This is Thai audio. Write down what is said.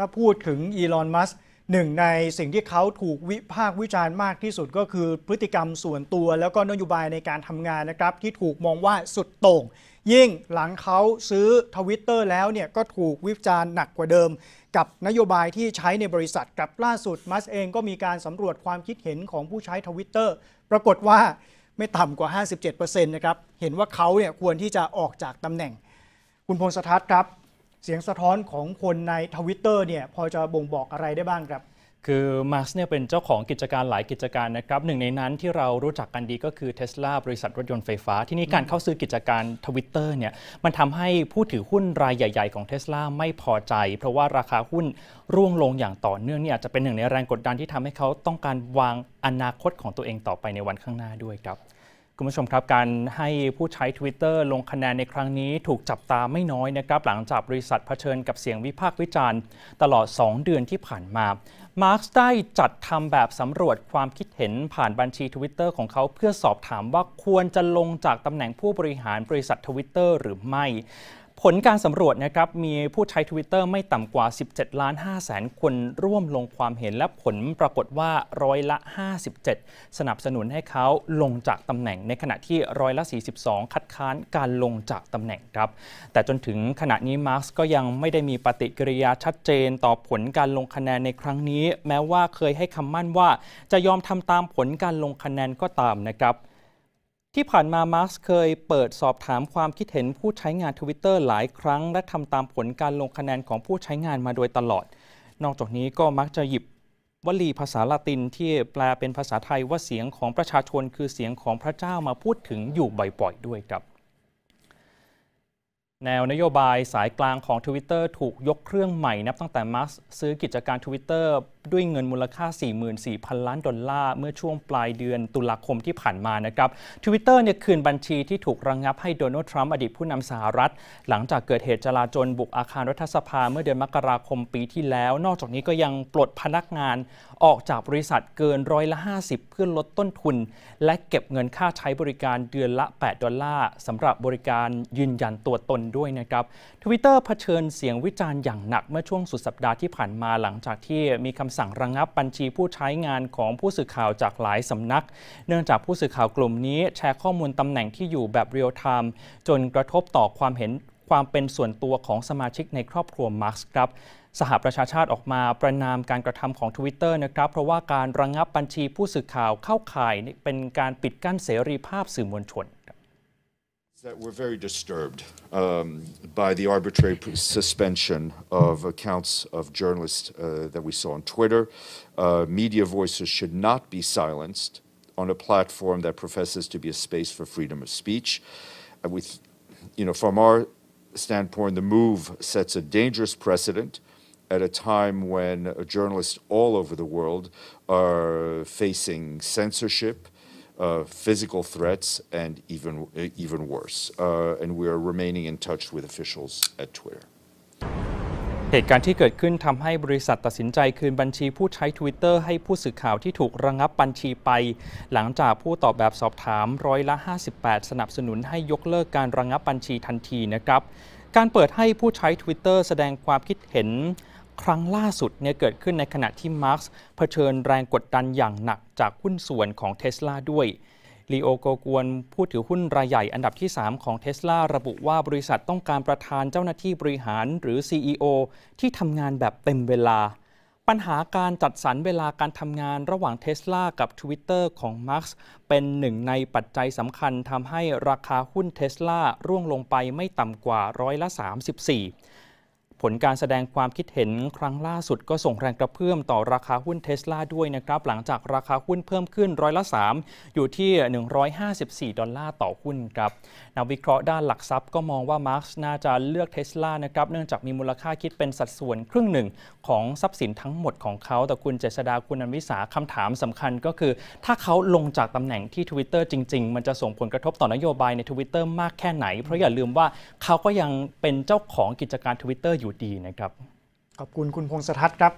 ถ้าพูดถึงอีลอน มัส หนึ่งในสิ่งที่เขาถูกวิพากษ์วิจารณ์มากที่สุดก็คือพฤติกรรมส่วนตัวแล้วก็นโยบายในการทำงานนะครับ ที่ถูกมองว่าสุดโต่ง ยิ่งหลังเขาซื้อทวิตเตอร์แล้วเนี่ยก็ถูกวิจารณ์หนักกว่าเดิม กับนโยบายที่ใช้ในบริษัทกับล่าสุดมัสเองก็มีการสำรวจความคิดเห็นของผู้ใช้ทวิตเตอร์ ปรากฏว่าไม่ต่ำกว่า 57%นะครับ เห็นว่าเขาเนี่ยควรที่จะออกจากตำแหน่งคุณพงศธรครับเสียงสะท้อนของคนในทวิตเตอร์เนี่ยพอจะบ่งบอกอะไรได้บ้างครับ คือมาร์สเนี่ยเป็นเจ้าของกิจการหลายกิจการนะครับหนึ่งในนั้นที่เรารู้จักกันดีก็คือเท s l a บริษัทรถยนต์ไฟฟ้า ที่นี่การเข้าซื้อกิจการทวิตเตอร์เนี่ยมันทำให้ผู้ถือหุ้นรายใหญ่ๆของเท s l a ไม่พอใจ เพราะว่าราคาหุ้นร่วงลงอย่างต่อเนื่องเนี่ยจะเป็นหนึ่งในแรงกดดันที่ทำให้เขาต้องการวางอนาคตของตัวเองต่อไปในวันข้างหน้าด้วยครับคุณผู้ชมครับการให้ผู้ใช้ Twitter ลงคะแนนในครั้งนี้ถูกจับตาไม่น้อยนะครับหลังจากบริษัทเผชิญกับเสียงวิพากษ์วิจารณ์ ตลอด 2 เดือนที่ผ่านมามาร์กได้จัดทำแบบสำรวจความคิดเห็นผ่านบัญชี Twitter ของเขาเพื่อสอบถามว่าควรจะลงจากตำแหน่งผู้บริหารบริษัททวิตเตอร์หรือไม่ผลการสำรวจนะครับมีผู้ใช้ Twitter ไม่ต่ำกว่า 17 ล้าน5แสนคนร่วมลงความเห็นและผลปรากฏว่าร้อยละ 57 สนับสนุนให้เขาลงจากตำแหน่งในขณะที่ร้อยละ 42 คัดค้านการลงจากตำแหน่งครับแต่จนถึงขณะนี้มาร์กก็ยังไม่ได้มีปฏิกิริยาชัดเจนต่อผลการลงคะแนนในครั้งนี้ แม้ว่าเคยให้คำมั่นว่าจะยอมทำตามผลการลงคะแนนก็ตามนะครับที่ผ่านมามาร์สเคยเปิดสอบถามความคิดเห็นผู้ใช้งานทวิตเตอร์หลายครั้ง และทำตามผลการลงคะแนนของผู้ใช้งานมาโดยตลอด นอกจากนี้ก็มักจะหยิบ วลีภาษาละตินที่แปลเป็นภาษาไทยว่าเสียงของประชาชนคือเสียงของพระเจ้ามาพูดถึงอยู่บ่อย ๆ ด้วยครับแนว นโยบายสายกลางของ Twitter ถูกยกเครื่องใหม่ นับตั้งแต่มัสซื้อกิจการ Twitter ด้วยเงินมูลค่า 44,000 ล้านดอลลาร์ เมื่อช่วงปลายเดือนตุลาคมที่ผ่านมานะครับทวิตเตอร์เนี่ยคืนบัญชีที่ถูกระงงับให้โดนัลด์ทรัมป์อดีตผู้นำสหรัฐ หลังจากเกิดเหตุจลาจลบุกอาคารรัฐสภาเมื่อเดือนมกราคมปีที่แล้ว นอกจากนี้ก็ยังปลดพนักงาน ออกจากบริษัทเกินร้อยละ50 เพื่อลดต้นทุนและเก็บเงินค่าใช้บริการเดือนละ8ดอลลาร์สำหรับบริการยืนยันตัวตนด้วยนะครับทวิตเตอร์เผชิญเสียงวิจารณ์อย่างหนักเมื่อช่วงสุดสัปดาห์ที่ผ่านมาหลังจากที่มีคำสั่งระงงับบัญชีผู้ใช้งานของผู้สื่อข่าวจากหลายสำนัก เนื่องจากผู้สื่อข่าวกลุ่มนี้แชร์ข้อมูลตำแหน่งที่อยู่แบบเรียลไทม์จนกระทบต่อความเห็นความเป็นส่วนตัวของสมาชิกในครอบครัวมาร์กครับสหประชาชาติออกมาประนามการกระทำของ Twitter นะครับเพราะว่าการระงงับบัญชีผู้สื่อข่าวเข้าข่ายเป็นการปิดกั้นเสรีภาพสื่อมวลชน that we're very disturbed um, by the arbitrary suspension of accounts of journalists uh, that we saw on Twitter. Uh, media voices should not be silenced on a platform that professes to be a space for freedom of speech. And you know, from our standpoint, the move sets a dangerous precedent at a time when uh, journalists all over the world are facing censorship uh, physical threats and even, even worse. Uh, and we are remaining in touch with officials at Twitter. เหตุการณ์ที่เกิดขึ้นทำให้บริษัทตัดสินใจคืนบัญชี ผู้ใช้ Twitter ให้ผู้สื่อข่าวที่ถูกระงงับบัญชีไป หลังจากผู้ตอบแบบสอบถามร้อยละ 58 สนับสนุนให้ยกเลิกการระงงับบัญชีทันทีนะครับ การเปิดให้ผู้ใช้ Twitter แสดงความคิดเห็นครั้งล่าสุดเนี่ยเกิดขึ้นในขณะที่มาร์กเผชิญแรงกดดันอย่างหนักจากหุ้นส่วนของเทสลาด้วย ลีโอโกกวนผู้ถือหุ้นรายใหญ่อันดับที่ 3 ของเทสลา ระบุว่าบริษัทต้องการประธานเจ้าหน้าที่บริหารหรือ CEO ที่ทำงานแบบเต็มเวลา ปัญหาการจัดสรรเวลาการทำงานระหว่างเทสลากับ Twitter ของมาร์กเป็นหนึ่งในปัจจัยสำคัญทำให้ราคาหุ้นเทสลาร่วงลงไปไม่ต่ำกว่าร้อยละ 34ผลการแสดงความคิดเห็นครั้งล่าสุดก็ส่งแรงกระเพื่อมต่อราคาหุ้นเทสลาด้วยนะครับหลังจากราคาหุ้นเพิ่มขึ้นร้อยละ 3 อยู่ที่ 154 ดอลลาร์ต่อหุ้นครับนักวิเคราะห์ด้านหลักทรัพย์ก็มองว่ามาร์กน่าจะเลือกเทสลานะครับเนื่องจากมีมูลค่าคิดเป็นสัดส่วนครึ่งหนึ่งของทรัพย์สินทั้งหมดของเขา แต่คุณเจษดาคุณนันวิสาคำถามสำคัญก็คือ ถ้าเขาลงจากตำแหน่งที่ Twitter จริงๆ มันจะส่งผลกระทบต่อนโยบายในทวิตเตอร์มากแค่ไหนเพราะอย่าลืมว่าเขาก็ยังเป็นเจ้าของกิจการิตเตอร์อยูู่่ดีนะครับขอบคุณคุณพงษ์สทัศน์ครับ